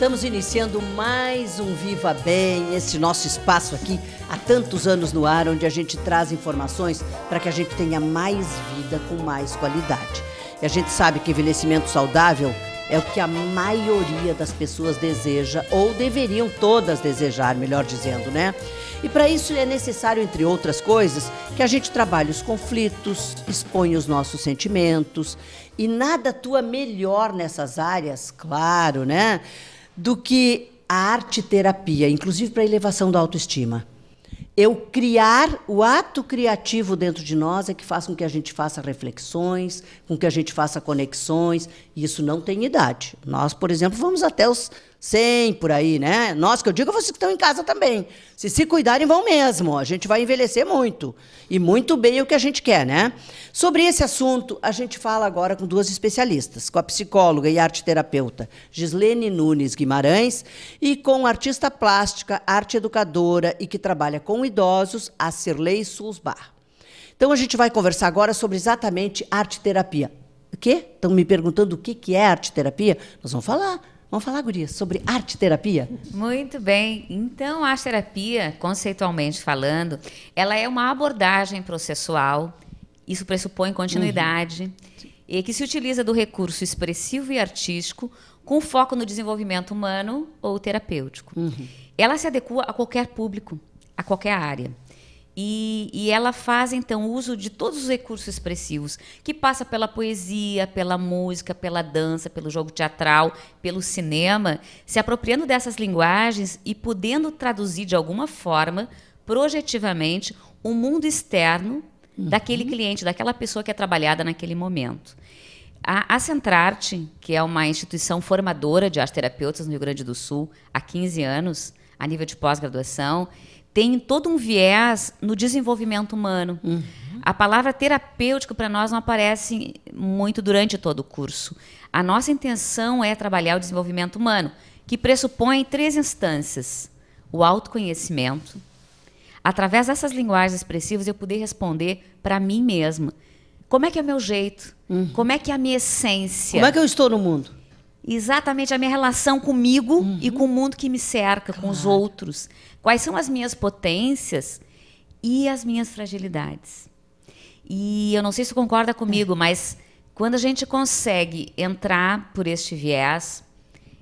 Estamos iniciando mais um Viva Bem, esse nosso espaço aqui há tantos anos no ar, onde a gente traz informações para que a gente tenha mais vida com mais qualidade. E a gente sabe que envelhecimento saudável é o que a maioria das pessoas deseja, ou deveriam todas desejar, melhor dizendo, né? E para isso é necessário, entre outras coisas, que a gente trabalhe os conflitos, exponha os nossos sentimentos, e nada atua melhor nessas áreas, claro, né? do que a arte terapia, inclusive para a elevação da autoestima. Eu criar o ato criativo dentro de nós é que faz com que a gente faça reflexões, com que a gente faça conexões, e isso não tem idade. Nós, por exemplo, vamos até os 100 por aí, né? Nós que eu digo, vocês que estão em casa também. Se se cuidarem, vão mesmo. A gente vai envelhecer muito. E muito bem é o que a gente quer, né? Sobre esse assunto, a gente fala agora com duas especialistas, com a psicóloga e arteterapeuta Gislene Nunes Guimarães e com a artista plástica, arte educadora e que trabalha com idosos, a Cirlei Sulzbar. Então a gente vai conversar agora sobre exatamente arte terapia. O quê? Estão me perguntando o que, que é arte terapia? Nós vamos falar. Vamos falar, Guria, sobre arte terapia? Muito bem. Então, a terapia, conceitualmente falando, ela é uma abordagem processual. Isso pressupõe continuidade. Uhum. E que se utiliza do recurso expressivo e artístico com foco no desenvolvimento humano ou terapêutico. Uhum. Ela se adequa a qualquer público, a qualquer área. E, e, ela faz então uso de todos os recursos expressivos, que passa pela poesia, pela música, pela dança, pelo jogo teatral, pelo cinema, se apropriando dessas linguagens e podendo traduzir de alguma forma, projetivamente, o mundo externo uhum. daquele cliente, daquela pessoa que é trabalhada naquele momento. A, a Centrarte, que é uma instituição formadora de terapeutas no Rio Grande do Sul há 15 anos, a nível de pós-graduação, tem todo um viés no desenvolvimento humano. Uhum. A palavra terapêutico para nós não aparece muito durante todo o curso. A nossa intenção é trabalhar o desenvolvimento humano, que pressupõe três instâncias: o autoconhecimento, através dessas linguagens expressivas eu poder responder para mim mesma. Como é que é o meu jeito? Uhum. Como é que é a minha essência? Como é que eu estou no mundo? Exatamente a minha relação comigo uhum. e com o mundo que me cerca, claro. com os outros. Quais são as minhas potências e as minhas fragilidades? E eu não sei se concorda comigo, mas quando a gente consegue entrar por este viés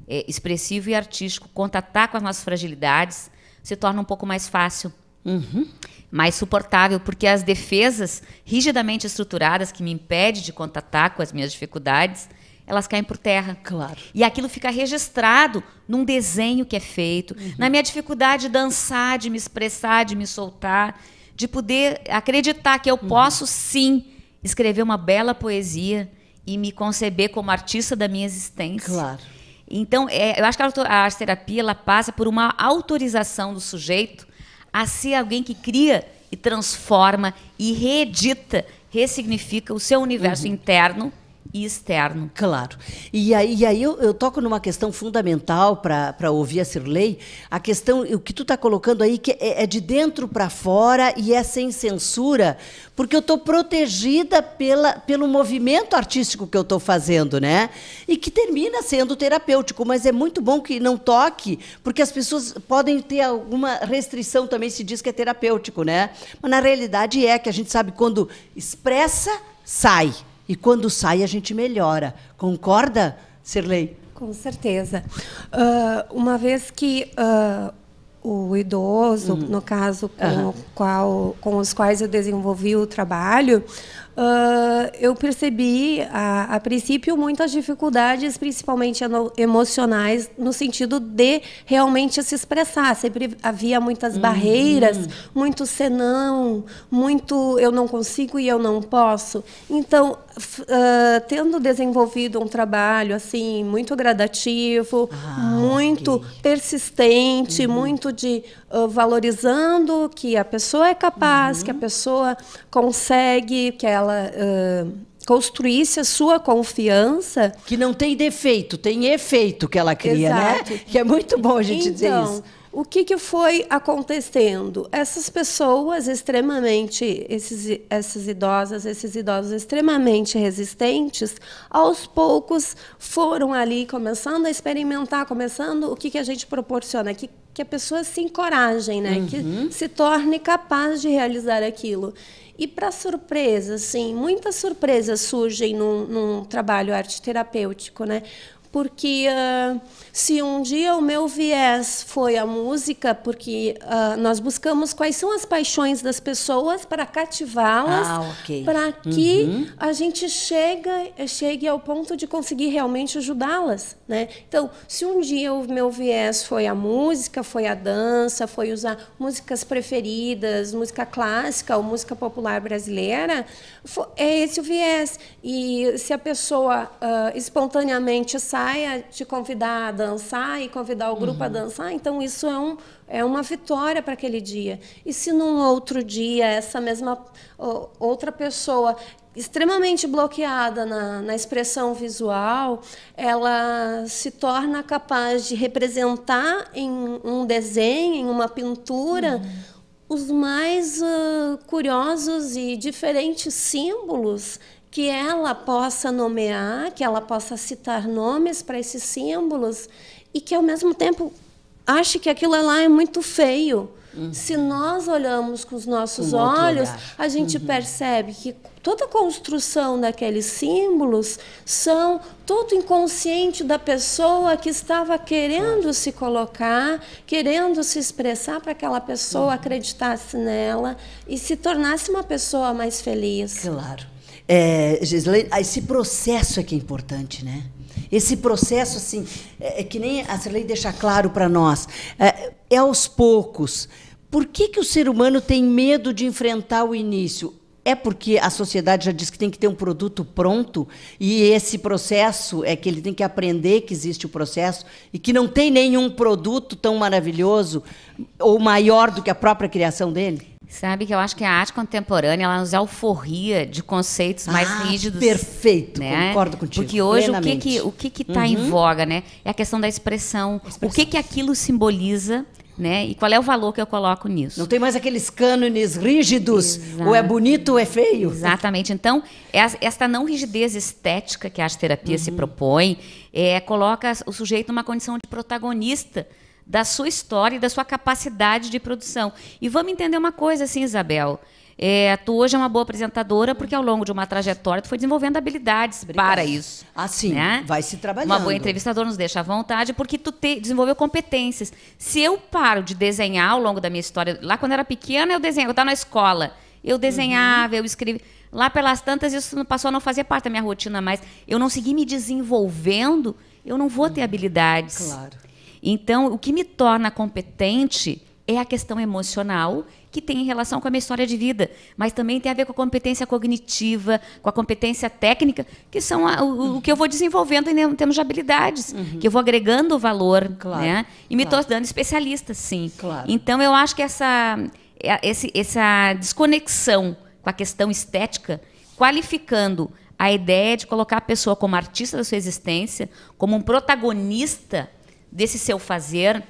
é, expressivo e artístico, contatar com as nossas fragilidades, se torna um pouco mais fácil, uhum. mais suportável, porque as defesas rigidamente estruturadas que me impedem de contatar com as minhas dificuldades elas caem por terra. Claro. E aquilo fica registrado num desenho que é feito, uhum. na minha dificuldade de dançar, de me expressar, de me soltar, de poder acreditar que eu uhum. posso sim escrever uma bela poesia e me conceber como artista da minha existência. Claro. Então, é, eu acho que a, arte terapia ela passa por uma autorização do sujeito a ser alguém que cria e transforma e reedita, ressignifica o seu universo uhum. interno e externo. Claro. E aí, e aí eu, eu, toco numa questão fundamental para ouvir a Cirlei, a questão, o que tu está colocando aí, que é, é de dentro para fora e é sem censura, porque eu estou protegida pela, pelo movimento artístico que eu estou fazendo, né? E que termina sendo terapêutico, mas é muito bom que não toque, porque as pessoas podem ter alguma restrição também, se diz que é terapêutico, né? Mas na realidade é que a gente sabe quando expressa, sai e quando sai, a gente melhora. Concorda, Sirlei? Com certeza. Uh, uma vez que uh, o idoso, uhum. no caso com, uhum. qual, com os quais eu desenvolvi o trabalho, Uh, eu percebi, a, a, princípio, muitas dificuldades, principalmente emocionais, no sentido de realmente se expressar. Sempre havia muitas uhum. barreiras, muito senão, muito eu não consigo e eu não posso. Então, uh, tendo desenvolvido um trabalho assim muito gradativo, ah, muito okay. persistente, uhum. muito de ah, valorizando que a pessoa é capaz, uhum. que a uhum. pessoa consegue, que ela uh, construísse a sua confiança. Que não tem defeito, tem efeito que ela cria, né? Exato. né? Que é muito bom a gente então, dizer isso. O que, que foi acontecendo? Essas pessoas extremamente, esses, essas idosas, esses idosos extremamente resistentes, aos poucos foram ali começando a experimentar, começando o que, que a gente proporciona, que que a pessoa se encorajem, né? Uhum. Que se torne capaz de realizar aquilo. E para surpresa, sim, muitas surpresas surgem num, num trabalho arte terapêutico, né? porque uh, se um dia o meu viés foi a música, porque uh, nós buscamos quais são as paixões das pessoas para cativá-las, ah, okay. para que uhum. a gente chega, chegue ao ponto de conseguir realmente ajudá-las. Né? Então, se um dia o meu viés foi a música, foi a dança, foi usar músicas preferidas, música clássica ou música popular brasileira, é esse o viés. E se a pessoa uh, espontaneamente sai saia te convidar a dançar e convidar o grupo uhum. a dançar, então isso é, um, é uma vitória para aquele dia. E se num outro dia essa mesma outra pessoa extremamente bloqueada na, na, expressão visual, ela se torna capaz de representar em um desenho, em uma pintura, uhum. os mais uh, curiosos e diferentes símbolos que ela possa nomear, que ela possa citar nomes para esses símbolos e que ao mesmo tempo ache que aquilo lá é muito feio. Uhum. Se nós olhamos com os nossos olhos, a gente uhum. percebe que toda a construção daqueles símbolos são todo inconsciente da pessoa que estava querendo se colocar, querendo se expressar para aquela pessoa uhum. acreditasse nela e se tornasse uma pessoa mais feliz. Claro. É, ah, esse processo é que é importante, né? Esse processo, assim, é, é que nem a Cirlei deixa claro para nós, é, é aos poucos. Por que, que o ser humano tem medo de enfrentar o início? É porque a sociedade já diz que tem que ter um produto pronto e esse processo é que ele tem que aprender que existe o processo e que não tem nenhum produto tão maravilhoso ou maior do que a própria criação dele? Sabe que eu acho que a arte contemporânea ela nos alforria de conceitos mais ah, rígidos. Perfeito, né? concordo contigo. Porque hoje plenamente. o que que o que está uhum. em voga, né? É a questão da expressão. expressão. O que que aquilo simboliza? Né? E qual é o valor que eu coloco nisso? Não tem mais aqueles cânones rígidos, Exato. ou é bonito ou é feio. Exatamente. Então, esta não rigidez estética que a arte terapia uhum. se propõe é, coloca o sujeito numa condição de protagonista da sua história e da sua capacidade de produção. E vamos entender uma coisa, assim, Isabel. É, tu hoje é uma boa apresentadora porque ao longo de uma trajetória tu foi desenvolvendo habilidades Obrigada. para isso. Assim, né? vai se trabalhando. Uma boa entrevistadora nos deixa à vontade porque tu te, desenvolveu competências. Se eu paro de desenhar ao longo da minha história, lá quando eu era pequena eu desenhava, eu estava na escola, eu uhum. desenhava, uhum. eu escrevia. Lá pelas tantas isso passou a não fazer parte da minha rotina mais. Eu não segui me desenvolvendo, eu não vou ter habilidades. Claro. Então, o que me torna competente é a questão emocional que tem relação com a minha história de vida, mas também tem a ver com a competência cognitiva, com a competência técnica, que são a, o, uhum. o, que eu vou desenvolvendo em termos de habilidades, uhum. que eu vou agregando valor, claro, né? E me claro. tornando especialista, sim. Claro. Então eu acho que essa é, esse, essa desconexão com a questão estética, qualificando a ideia de colocar a pessoa como artista da sua existência, como um protagonista desse seu fazer,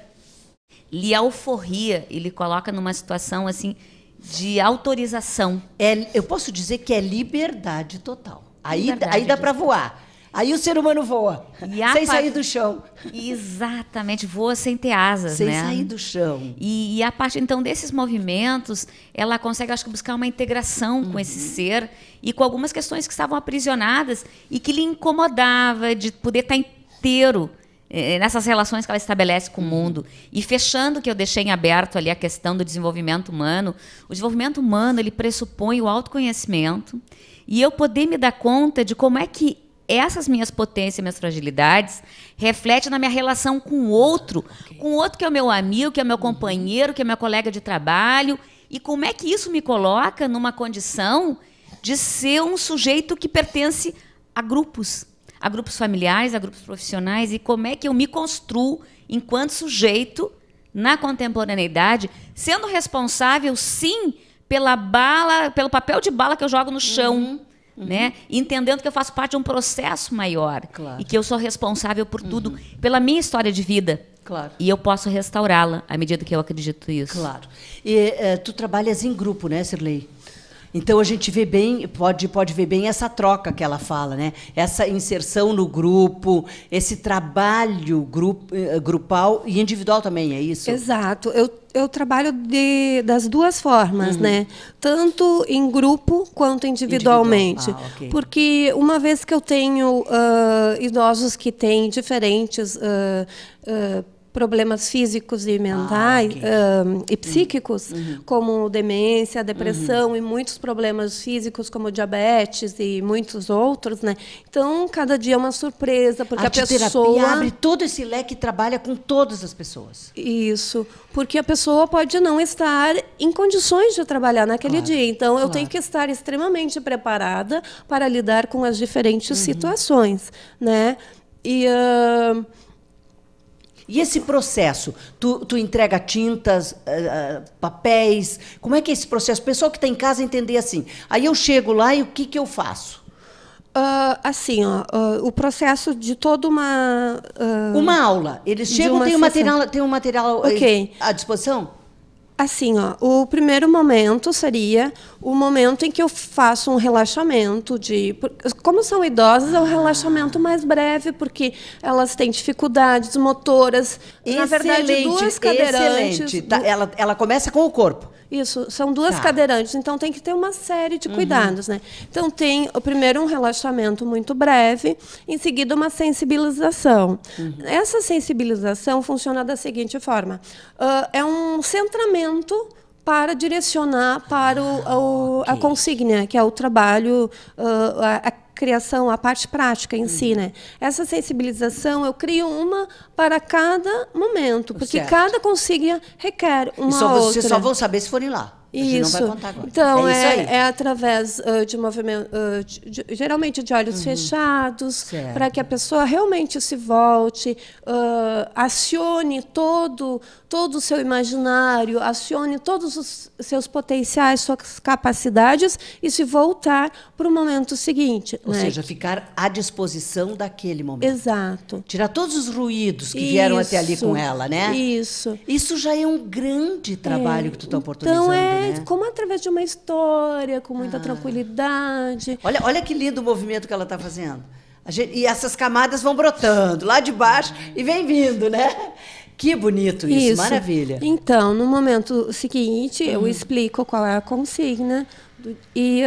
lhe alforria e lhe coloca numa situação assim de autorização. É, eu posso dizer que é liberdade total. Aí, liberdade aí dá para voar. Aí o ser humano voa, sem sair do chão. Exatamente, voa sem ter asas, sem né? Sem sair do chão. E, e, a parte então desses movimentos, ela consegue, acho que, buscar uma integração uhum. com esse ser e com algumas questões que estavam aprisionadas e que lhe incomodava de poder estar tá inteiro é, é, nessas relações que ela estabelece com o uhum. mundo. E fechando que eu deixei em aberto ali a questão do desenvolvimento humano, o desenvolvimento humano ele pressupõe o autoconhecimento e eu poder me dar conta de como é que essas minhas potências, minhas fragilidades, refletem na minha relação com o outro, okay. com o outro que é o meu amigo, que é o meu uhum. companheiro, que é meu colega de trabalho, e como é que isso me coloca numa condição de ser um sujeito que pertence a grupos, a grupos familiares, a grupos profissionais e como é que eu me construo enquanto sujeito na contemporaneidade, sendo responsável sim pela bala, pelo papel de bala que eu jogo no chão, uhum. né? Uhum. Entendendo que eu faço parte de um processo maior claro. e que eu sou responsável por uhum. tudo, uhum. pela minha história de vida. Claro. E eu posso restaurá-la à medida que eu acredito isso. Claro. E uh, tu trabalhas em grupo, né, Sirlei? Então a gente vê bem, pode, pode ver bem essa troca que ela fala, né? Essa inserção no grupo, esse trabalho grup, eh, grupal e individual também, é isso? Exato. Eu, eu trabalho de, das duas formas, uhum. né? Tanto em grupo quanto individualmente. Individual. Ah, okay. Porque uma vez que eu tenho uh, idosos que têm diferentes. Uh, uh, problemas físicos e ah, mentais ah, okay. um, e uhum. psíquicos, uhum. como demência, depressão uhum. e muitos problemas físicos como diabetes e muitos outros, né? Então, cada dia é uma surpresa, porque a, a pessoa abre todo esse leque e trabalha com todas as pessoas. Isso, porque a pessoa pode não estar em condições de trabalhar naquele claro. dia. Então, claro. eu tenho que estar extremamente preparada para lidar com as diferentes uhum. situações, né? E uh, e esse processo? Tu, tu entrega tintas, uh, uh, papéis? Como é que é esse processo? O pessoal que está em casa entender assim. Aí eu chego lá e o que, que eu faço? Uh, assim, ó, uh, o processo de toda uma. Uh, uma aula. Eles chegam, e tem, um material, tem um material eh, okay. à disposição? assim, ó, o primeiro momento seria o momento em que eu faço um relaxamento de, como são idosas, é um ah. relaxamento mais breve porque elas têm dificuldades motoras, excelente, na verdade, duas cadeirantes. Excelente. Tá, ela, ela começa com o corpo. Isso, são duas tá. cadeirantes, então tem que ter uma série de uhum. cuidados, uhum. né? Então tem o primeiro um relaxamento muito breve, em seguida uma sensibilização. Uhum. Essa sensibilização funciona da seguinte forma: uh, é um centramento para direcionar para o, okay. a consigna, que é o trabalho, uh, a, a criação, a parte prática em uhum. si, né? Essa sensibilização eu crio uma para cada momento, tá porque certo. cada consiga requer uma e só, outra. Vocês só vão saber se forem lá. Isso. Então, é, é, é através uh, de movimento, uh, de, de, geralmente de olhos uhum. fechados, para que a pessoa realmente se volte, uh, acione todo, todo o seu imaginário, acione todos os seus potenciais, suas capacidades e se voltar para o momento seguinte. Ou né? seja, ficar à disposição daquele momento. Exato. Tirar todos os ruídos que isso, vieram até ali com ela, né? Isso. Isso já é um grande trabalho é. que tu está oportunizando. Então, é né? como através de uma história, com muita ah. tranquilidade. Olha, olha que lindo o movimento que ela está fazendo. Gente, e essas camadas vão brotando lá de baixo e vem vindo, né? Que bonito isso, isso. maravilha. Então, no momento seguinte, uhum. eu explico qual é a consigna, e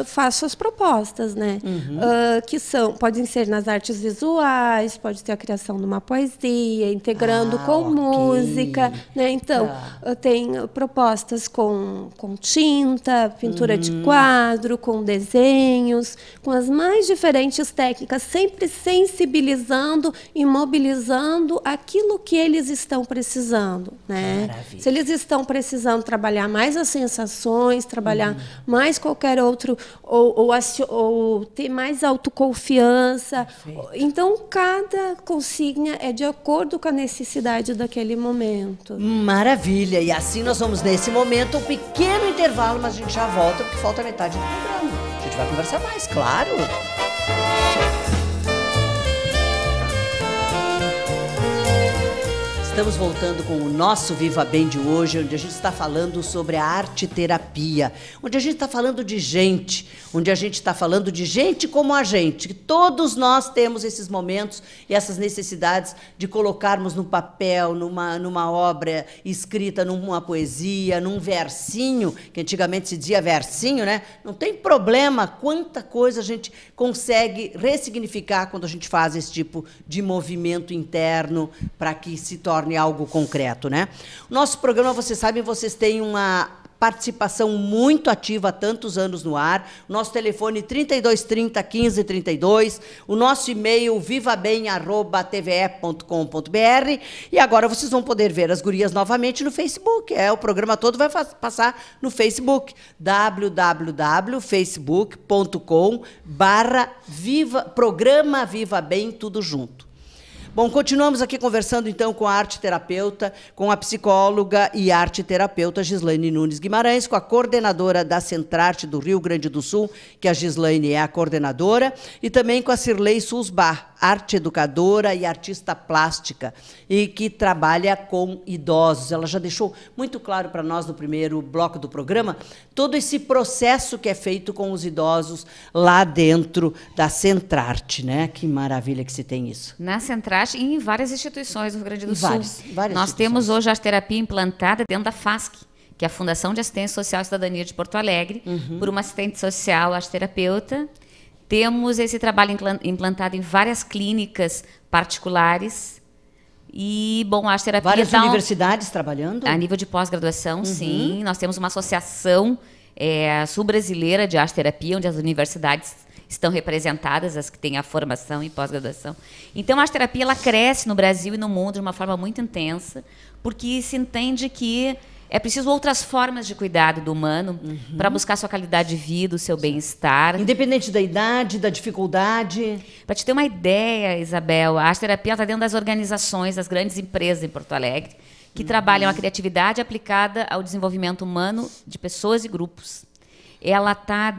uh, faço as propostas, né? Uhum. Uh, que são, podem ser nas artes visuais, pode ter a criação de uma poesia, integrando ah, com okay. música, né? Então, ah. Tá. tem propostas com, com tinta, pintura uhum. de quadro, com desenhos, com as mais diferentes técnicas, sempre sensibilizando e mobilizando aquilo que eles estão precisando, né? Maravilha. Se eles estão precisando trabalhar mais as sensações, trabalhar uhum mais qualquer outro, ou, ou, ou ter mais autoconfiança. Perfeito. Então, cada consigna é de acordo com a necessidade daquele momento. Maravilha! E assim nós vamos, nesse momento, um pequeno intervalo, mas a gente já volta, porque falta metade do programa. A gente vai conversar mais, claro! Estamos voltando com o nosso Viva Bem de hoje, onde a gente está falando sobre a arte terapia, onde a gente está falando de gente, onde a gente está falando de gente como a gente. Que Todos nós temos esses momentos e essas necessidades de colocarmos no papel, numa, numa obra escrita, numa poesia, num versinho, que antigamente se dizia versinho, né? Não tem problema quanta coisa a gente consegue ressignificar quando a gente faz esse tipo de movimento interno para que se torne torne algo concreto, né? Nosso programa, vocês sabem, vocês têm uma participação muito ativa há tantos anos no ar. Nosso telefone 3230 1532, o nosso e-mail vivabem@tve.com.br e agora vocês vão poder ver as gurias novamente no Facebook. É, o programa todo vai passar no Facebook www.facebook.com/viva programa Viva Bem tudo junto. Bom, continuamos aqui conversando então com a arte terapeuta, com a psicóloga e arte terapeuta Gislaine Nunes Guimarães, com a coordenadora da Centrarte do Rio Grande do Sul, que a Gislaine é a coordenadora, e também com a Cirlei Susbar, arte educadora e artista plástica e que trabalha com idosos. Ela já deixou muito claro para nós no primeiro bloco do programa todo esse processo que é feito com os idosos lá dentro da Centrarte, né? Que maravilha que se tem isso. Na Centrarte e em várias instituições do Rio Grande do em Sul. Várias, várias nós temos hoje a terapia implantada dentro da FASC que é a Fundação de Assistência Social e Cidadania de Porto Alegre, uhum. por uma assistente social, arteterapeuta, terapeuta temos esse trabalho implantado em várias clínicas particulares. E, bom, a arte terapia. Várias universidades trabalhando? A nível de pós-graduação, uhum. sim. Nós temos uma associação é, sul-brasileira de arte terapia, onde as universidades estão representadas, as que têm a formação e pós-graduação. Então, a arte terapia ela cresce no Brasil e no mundo de uma forma muito intensa, porque se entende que é preciso outras formas de cuidado do humano uhum. para buscar sua qualidade de vida, o seu bem-estar. Independente da idade, da dificuldade. Para te ter uma ideia, Isabel, a terapia está dentro das organizações, das grandes empresas em Porto Alegre, que uhum. trabalham a criatividade aplicada ao desenvolvimento humano de pessoas e grupos. Ela está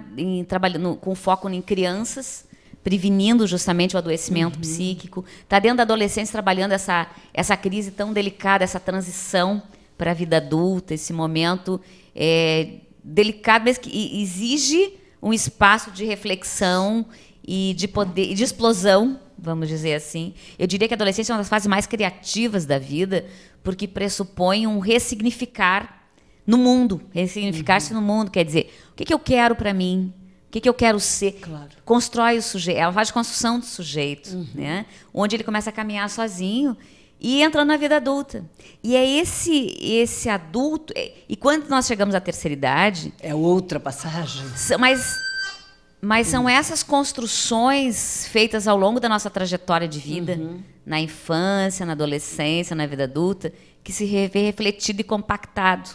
trabalhando com foco em crianças, prevenindo justamente o adoecimento uhum. psíquico. Está dentro da adolescência trabalhando essa, essa crise tão delicada, essa transição para a vida adulta, esse momento é, delicado, mas que exige um espaço de reflexão e de poder, e de explosão, vamos dizer assim. Eu diria que a adolescência é uma das fases mais criativas da vida, porque pressupõe um ressignificar no mundo, ressignificar-se uhum. no mundo, quer dizer, o que, que eu quero para mim, o que, que, eu quero ser? Claro. Constrói o sujeito. Ela é faz construção do sujeito, uhum. né? Onde ele começa a caminhar sozinho e entra na vida adulta. E é esse esse adulto. É, e quando nós chegamos à terceira idade. É outra passagem. Mas, mas são uhum. essas construções feitas ao longo da nossa trajetória de vida, uhum. na infância, na adolescência, na vida adulta, que se vê refletido e compactado.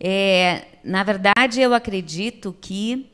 É, na verdade, eu acredito que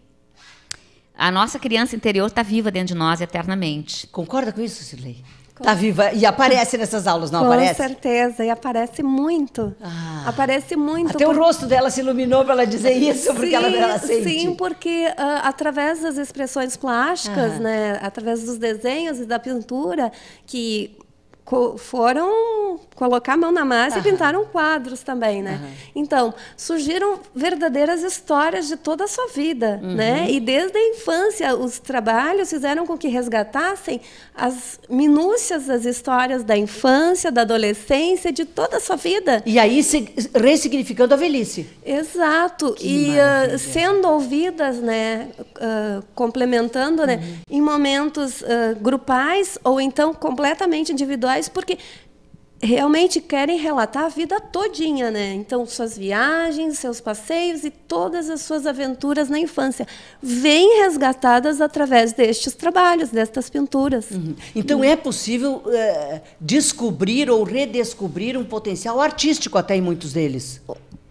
a nossa criança interior está viva dentro de nós eternamente. Concorda com isso, Silei? Tá viva e aparece nessas aulas, não Com aparece? Com certeza, e aparece muito. Ah. Aparece muito. Até porque... o rosto dela se iluminou para ela dizer isso, sim, porque ela, ela sente. Sim, porque uh, através das expressões plásticas, ah. né, através dos desenhos e da pintura, que co foram colocar a mão na massa e pintaram quadros também, né? Então, surgiram verdadeiras histórias de toda a sua vida, uhum. né? E desde a infância, os trabalhos fizeram com que resgatassem as minúcias das histórias da infância, da adolescência, de toda a sua vida. E aí, ressignificando a velhice. Exato. Que e uh, sendo ouvidas, né? Uh, complementando, né? Uhum. Em momentos uh, grupais ou então completamente individuais porque realmente querem relatar a vida todinha, né? Então, suas viagens, seus passeios e todas as suas aventuras na infância vêm resgatadas através destes trabalhos, destas pinturas. Uhum. Então, é possível é, descobrir ou redescobrir um potencial artístico até em muitos deles?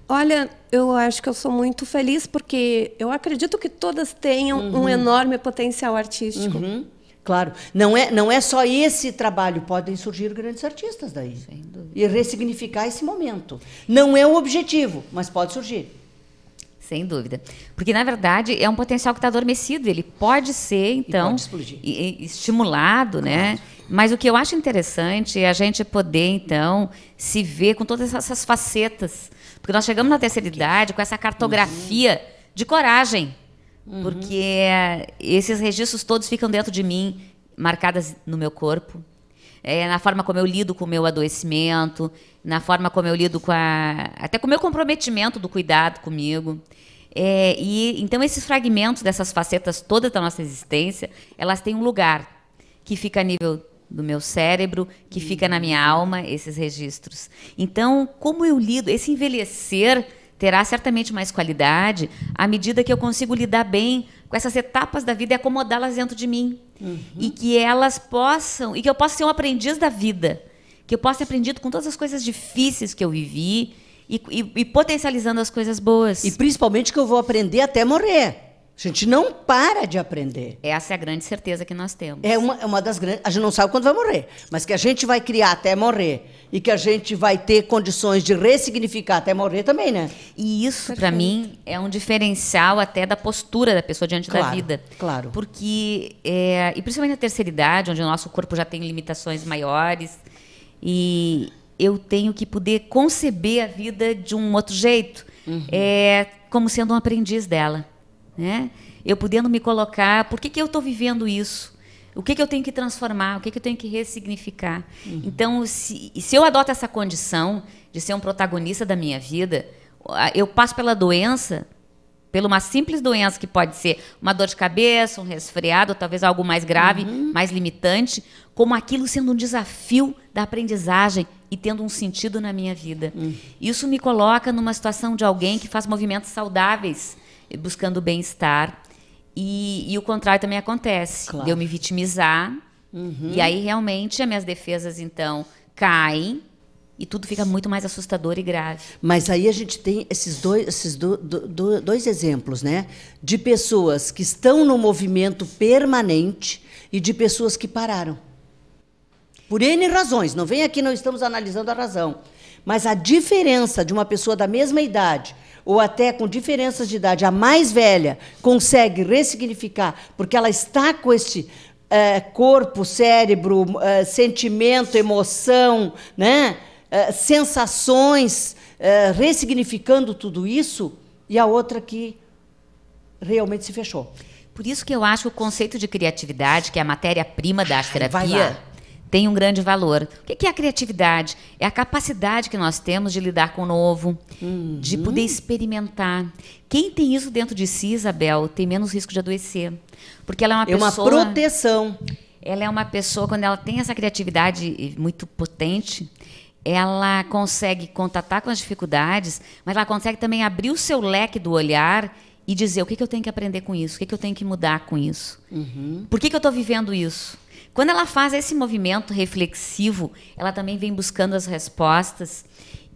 Olha, eu acho que eu sou muito feliz porque eu acredito que todas tenham uhum. um enorme potencial artístico. Uhum. Claro, não é, não é só esse trabalho, podem surgir grandes artistas daí. E ressignificar esse momento. Não é o objetivo, mas pode surgir. Sem dúvida. Porque, na verdade, é um potencial que está adormecido. Ele pode ser, então, pode estimulado, né? claro. né? Mas o que eu acho interessante é a gente poder, então, se ver com todas essas facetas. Porque nós chegamos na terceira idade com essa cartografia uhum. de coragem Uhum. Porque esses registros todos ficam dentro de mim, marcadas no meu corpo. É, na forma como eu lido com o meu adoecimento, na forma como eu lido com a, até com o meu comprometimento do cuidado comigo. É, e então esses fragmentos dessas facetas toda da nossa existência, elas têm um lugar que fica a nível do meu cérebro, que uhum. fica na minha uhum. alma esses registros. Então, como eu lido esse envelhecer terá certamente mais qualidade à medida que eu consigo lidar bem com essas etapas da vida e acomodá-las dentro de mim. Uhum. E que elas possam, e que eu possa ser um aprendiz da vida. Que eu possa ter aprendido com todas as coisas difíceis que eu vivi e, e, e potencializando as coisas boas. E principalmente que eu vou aprender até morrer. A gente não para de aprender. Essa é a grande certeza que nós temos. É uma, é uma das grandes. A gente não sabe quando vai morrer, mas que a gente vai criar até morrer e que a gente vai ter condições de ressignificar até morrer também, né? E isso, para mim, é um diferencial até da postura da pessoa diante claro, da vida. Claro. Porque, é, e principalmente na terceira idade, onde o nosso corpo já tem limitações maiores, e eu tenho que poder conceber a vida de um outro jeito, uhum. é, como sendo um aprendiz dela né? Eu podendo me colocar, por que, que eu estou vivendo isso? O que, que eu tenho que transformar? O que, que eu tenho que ressignificar? Uhum. Então, se, se eu adoto essa condição de ser um protagonista da minha vida, eu passo pela doença, pela uma simples doença que pode ser uma dor de cabeça, um resfriado, talvez algo mais grave, uhum. mais limitante, como aquilo sendo um desafio da aprendizagem e tendo um sentido na minha vida. Uhum. Isso me coloca numa situação de alguém que faz movimentos saudáveis buscando bem-estar. E, e, o contrário também acontece, claro. de eu me vitimizar. Uhum. E aí realmente as minhas defesas então caem e tudo fica muito mais assustador e grave. Mas aí a gente tem esses dois, esses do, do, do, dois exemplos, né? De pessoas que estão no movimento permanente e de pessoas que pararam. Por N razões. Não vem aqui, não estamos analisando a razão. Mas a diferença de uma pessoa da mesma idade ou até com diferenças de idade, a mais velha consegue ressignificar, porque ela está com este é, corpo, cérebro, é, sentimento, emoção, né? É, sensações, ressignificando tudo isso, e a outra que realmente se fechou. Por isso que eu acho que o conceito de criatividade, que é a matéria-prima da terapia, tem um grande valor. O que é a criatividade? É a capacidade que nós temos de lidar com o novo, uhum. de poder experimentar. Quem tem isso dentro de si, Isabel, tem menos risco de adoecer. Porque ela é uma é pessoa. É uma proteção. Ela é uma pessoa, quando ela tem essa criatividade muito potente, ela consegue contatar com as dificuldades, mas ela consegue também abrir o seu leque do olhar e dizer o que, que eu tenho que aprender com isso, o que, que eu tenho que mudar com isso. Uhum. Por que, que eu estou vivendo isso? Quando ela faz esse movimento reflexivo, ela também vem buscando as respostas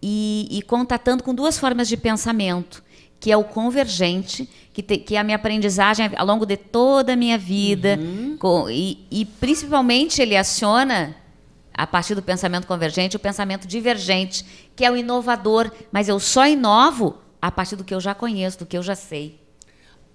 e, e contatando com duas formas de pensamento, que é o convergente, que, te, que é a minha aprendizagem ao longo de toda a minha vida, uhum. com, e, e principalmente ele aciona a partir do pensamento convergente, o pensamento divergente, que é o inovador, mas eu só inovo a partir do que eu já conheço, do que eu já sei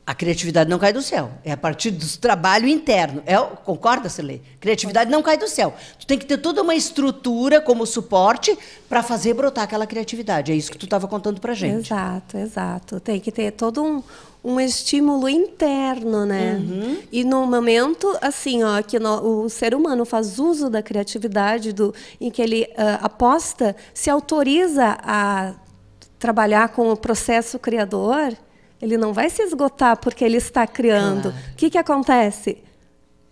a criatividade não cai do céu. É a partir do trabalho interno. É, concorda, Celê? Criatividade não cai do céu. Tu tem que ter toda uma estrutura como suporte para fazer brotar aquela criatividade. É isso que tu estava contando para gente. Exato, exato. Tem que ter todo um, um estímulo interno, né? Uhum. E no momento, assim, ó, que no, o ser humano faz uso da criatividade, do, em que ele uh, aposta, se autoriza a trabalhar com o processo criador ele não vai se esgotar porque ele está criando. O claro. que, que acontece?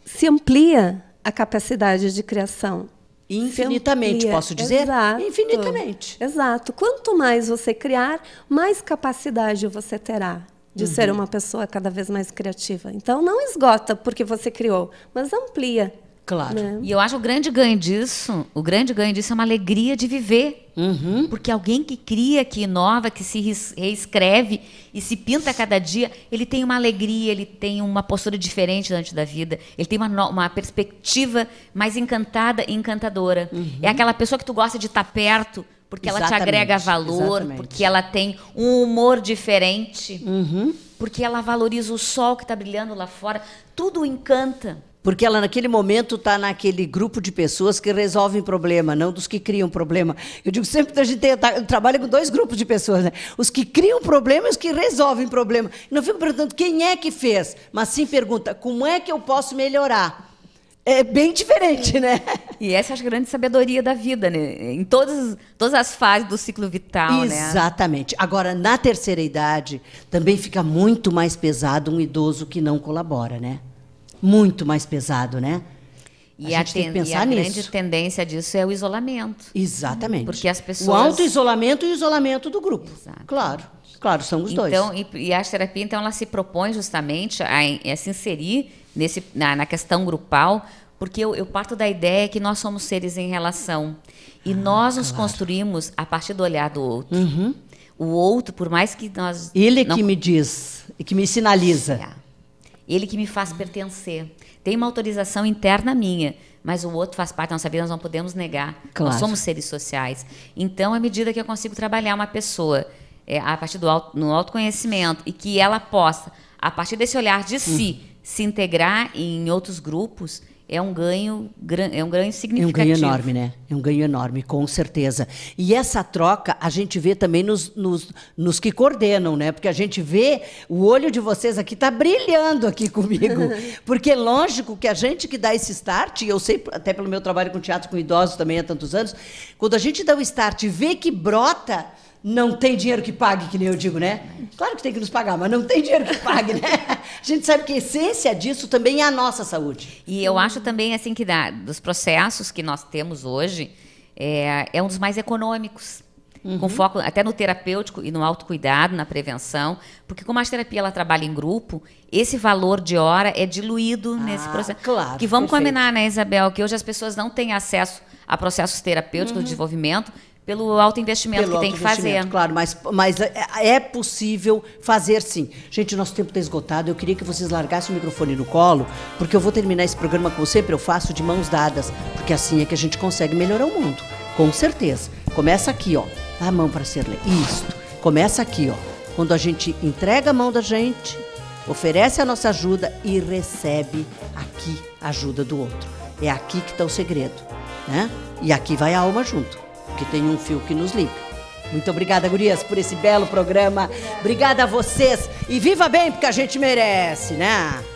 Se amplia a capacidade de criação. Infinitamente, posso dizer? Exato. Infinitamente. Exato. Quanto mais você criar, mais capacidade você terá de uhum. ser uma pessoa cada vez mais criativa. Então, não esgota porque você criou, mas amplia. Claro. Né? E eu acho o grande ganho disso, o grande ganho disso é uma alegria de viver. Uhum. Porque alguém que cria, que inova, que se reescreve e se pinta a cada dia, ele tem uma alegria, ele tem uma postura diferente diante da vida, ele tem uma, uma perspectiva mais encantada e encantadora. Uhum. É aquela pessoa que tu gosta de estar tá perto, porque exatamente, ela te agrega valor, exatamente. porque ela tem um humor diferente, uhum. porque ela valoriza o sol que está brilhando lá fora. Tudo encanta. Porque ela, naquele momento, está naquele grupo de pessoas que resolvem problema, não dos que criam problema. Eu digo sempre que a gente tem, trabalha com dois grupos de pessoas, né? Os que criam problema e os que resolvem problema. Não fico perguntando quem é que fez, mas sim pergunta como é que eu posso melhorar. É bem diferente, né? E essa é a grande sabedoria da vida, né? Em todas, todas as fases do ciclo vital, Exatamente. né? Exatamente. Agora, na terceira idade, também fica muito mais pesado um idoso que não colabora, né? muito mais pesado, né? E a, a, ten, e a grande tendência disso é o isolamento. Exatamente. Porque as pessoas... O auto-isolamento e o isolamento do grupo. Claro, claro, são os então, dois. E, e a terapia, então, ela se propõe justamente a, a se inserir nesse, na, na questão grupal, porque eu, eu, parto da ideia que nós somos seres em relação. E ah, nós nos claro. construímos a partir do olhar do outro. Uhum. O outro, por mais que nós... Ele é não... que me diz, que me sinaliza. É. Ele que me faz pertencer. Tem uma autorização interna minha, mas o outro faz parte da nossa vida, nós não podemos negar. Claro. Nós somos seres sociais. Então, à medida que eu consigo trabalhar uma pessoa é, a partir do auto, no autoconhecimento e que ela possa, a partir desse olhar de si, hum. se integrar em outros grupos, é, é um ganho é um ganho significativo. É um ganho enorme, né? É um ganho enorme, com certeza. E essa troca a gente vê também nos, nos, nos que coordenam, né? Porque a gente vê o olho de vocês aqui está brilhando aqui comigo, porque é lógico que a gente que dá esse start, e eu sei até pelo meu trabalho com teatro com idosos também há tantos anos, quando a gente dá o start, vê que brota não tem dinheiro que pague, que nem eu digo, né? Claro que tem que nos pagar, mas não tem dinheiro que pague, né? A gente sabe que a essência disso também é a nossa saúde. E eu acho também, assim, que dá, dos processos que nós temos hoje, é, é um dos mais econômicos. Uhum. Com foco até no terapêutico e no autocuidado, na prevenção, porque como a terapia ela trabalha em grupo, esse valor de hora é diluído ah, nesse processo. Claro. Que vamos perfeito. combinar, né, Isabel, que hoje as pessoas não têm acesso a processos terapêuticos uhum. de desenvolvimento pelo alto investimento pelo que tem que fazer. Claro, mas, mas é, é possível fazer sim. Gente, nosso tempo está esgotado. Eu queria que vocês largassem o microfone no colo, porque eu vou terminar esse programa, como sempre, eu faço de mãos dadas, porque assim é que a gente consegue melhorar o mundo. Com certeza. Começa aqui, ó. Dá a mão para ser ler. Isto. Começa aqui, ó. Quando a gente entrega a mão da gente, oferece a nossa ajuda e recebe aqui a ajuda do outro. É aqui que está o segredo, né? E aqui vai a alma junto porque tem um fio que nos liga. Muito obrigada, gurias, por esse belo programa. Obrigada a vocês. E viva bem, porque a gente merece, né?